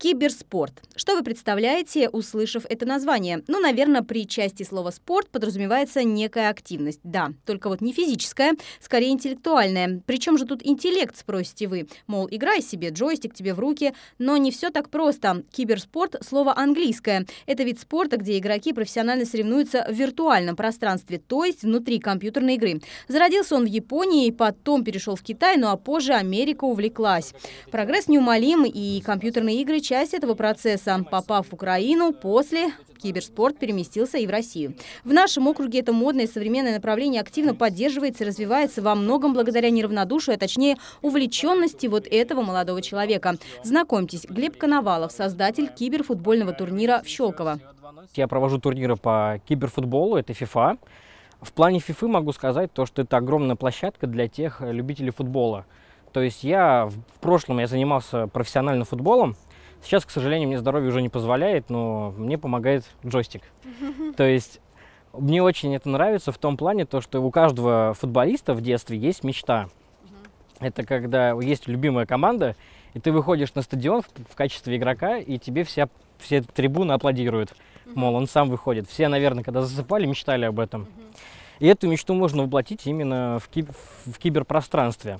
Киберспорт. Что вы представляете, услышав это название? Ну, наверное, при части слова «спорт» подразумевается некая активность. Да, только вот не физическая, скорее интеллектуальная. Причем же тут интеллект, спросите вы? Мол, играй себе, джойстик тебе в руки. Но не все так просто. Киберспорт – слово английское. Это вид спорта, где игроки профессионально соревнуются в виртуальном пространстве, то есть внутри компьютерной игры. Зародился он в Японии, потом перешел в Китай, ну а позже Америка увлеклась. Прогресс неумолим, и компьютерные игры – часть этого процесса. Попав в Украину, после киберспорт переместился и в Россию. В нашем округе это модное современное направление активно поддерживается и развивается во многом благодаря неравнодушию, а точнее увлеченности вот этого молодого человека. Знакомьтесь, Глеб Коновалов, создатель киберфутбольного турнира в Щелково. Я провожу турниры по киберфутболу, это FIFA. В плане FIFA могу сказать то, что это огромная площадка для тех любителей футбола. То есть я в прошлом я занимался профессиональным футболом, Сейчас, к сожалению, мне здоровье уже не позволяет, но мне помогает джойстик. То есть мне очень это нравится в том плане, то, что у каждого футболиста в детстве есть мечта. Это когда есть любимая команда, и ты выходишь на стадион в, в качестве игрока, и тебе вся, все трибуны аплодируют. Мол, он сам выходит. Все, наверное, когда засыпали, мечтали об этом. И эту мечту можно воплотить именно в, ки в киберпространстве.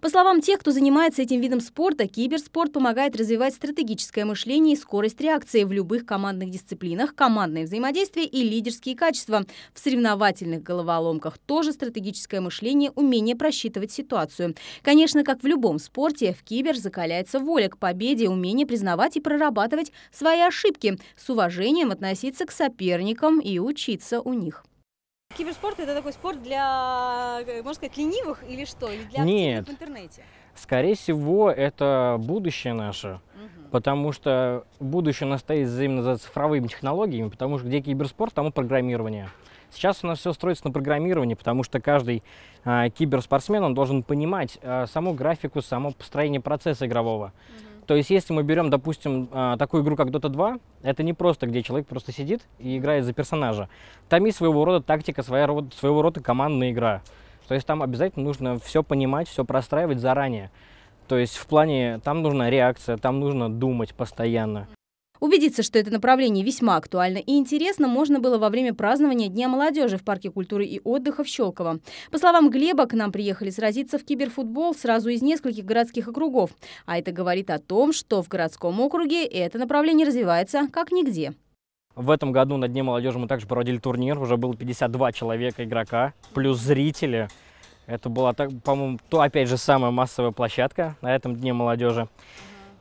По словам тех, кто занимается этим видом спорта, киберспорт помогает развивать стратегическое мышление и скорость реакции в любых командных дисциплинах, командное взаимодействие и лидерские качества. В соревновательных головоломках тоже стратегическое мышление, умение просчитывать ситуацию. Конечно, как в любом спорте, в кибер закаляется воля к победе, умение признавать и прорабатывать свои ошибки, с уважением относиться к соперникам и учиться у них киберспорт это такой спорт для, э, можно сказать, ленивых или что? Или для Нет. в интернете? Скорее всего, это будущее наше. Угу. Потому что будущее у нас стоит именно за цифровыми технологиями, потому что где киберспорт, там и программирование. Сейчас у нас все строится на программировании, потому что каждый э, киберспортсмен он должен понимать э, саму графику, само построение процесса игрового. Угу. То есть, если мы берем, допустим, а, такую игру, как Dota 2, это не просто, где человек просто сидит и играет за персонажа. Там есть своего рода тактика, своего рода командная игра. То есть там обязательно нужно все понимать, все простраивать заранее. То есть в плане, там нужна реакция, там нужно думать постоянно. Убедиться, что это направление весьма актуально и интересно, можно было во время празднования Дня молодежи в Парке культуры и отдыха в Щелково. По словам Глеба, к нам приехали сразиться в киберфутбол сразу из нескольких городских округов. А это говорит о том, что в городском округе это направление развивается как нигде. В этом году на Дне молодежи мы также проводили турнир. Уже было 52 человека игрока, плюс зрители. Это была, по-моему, то, опять же, самая массовая площадка на этом Дне молодежи.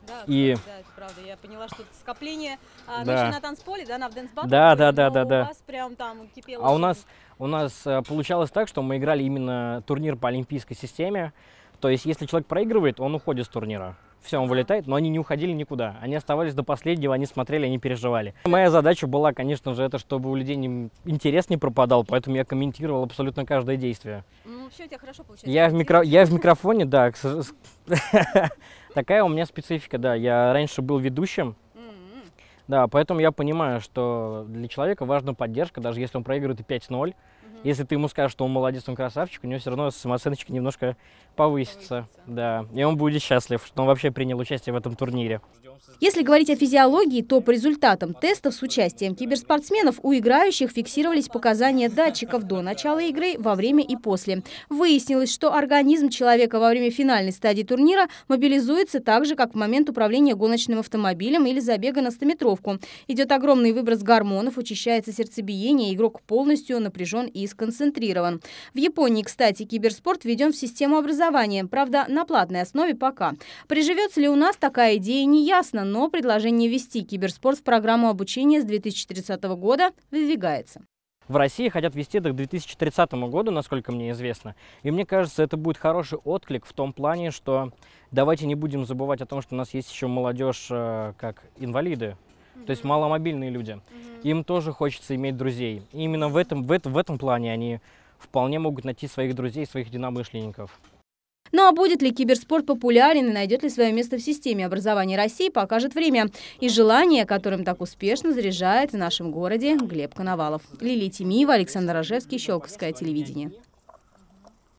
Да, и... да, это правда. Я поняла, что скопление а, ну, да. на танцполе, да, на Дэнс Battle, да, да, да, да, у да. прям там кипело. А у нас, у нас э, получалось так, что мы играли именно турнир по олимпийской системе. То есть, если человек проигрывает, он уходит с турнира. Все, он вылетает, но они не уходили никуда. Они оставались до последнего, они смотрели, они переживали. Моя задача была, конечно же, это чтобы у людей интерес не пропадал, поэтому я комментировал абсолютно каждое действие. Mm прямом счете а хорошо получается. Я в, микро... я в микрофоне, да. Такая у меня специфика, да. Я раньше был ведущим, м-м-м. да, поэтому я понимаю, что для человека важна поддержка, даже если он проигрывает и 5-0, если ты ему скажешь, что он молодец, он красавчик, у него все равно самооценочка немножко повысится. повысится. Да. И он будет счастлив, что он вообще принял участие в этом турнире. Если говорить о физиологии, то по результатам тестов с участием киберспортсменов у играющих фиксировались показания датчиков до начала игры, во время и после. Выяснилось, что организм человека во время финальной стадии турнира мобилизуется так же, как в момент управления гоночным автомобилем или забега на стометровку. Идет огромный выброс гормонов, учащается сердцебиение, игрок полностью напряжен и и сконцентрирован. В Японии, кстати, киберспорт введен в систему образования, правда, на платной основе пока. Приживется ли у нас такая идея, не ясно, но предложение ввести киберспорт в программу обучения с 2030 года выдвигается. В России хотят вести это к 2030 году, насколько мне известно. И мне кажется, это будет хороший отклик в том плане, что давайте не будем забывать о том, что у нас есть еще молодежь э, как инвалиды то есть маломобильные люди. Им тоже хочется иметь друзей. И именно в этом, в, этом, в этом плане они вполне могут найти своих друзей, своих единомышленников. Ну а будет ли киберспорт популярен и найдет ли свое место в системе образования России, покажет время и желание, которым так успешно заряжает в нашем городе Глеб Коновалов. Лилия Тимиева, Александр Рожевский, Щелковское телевидение.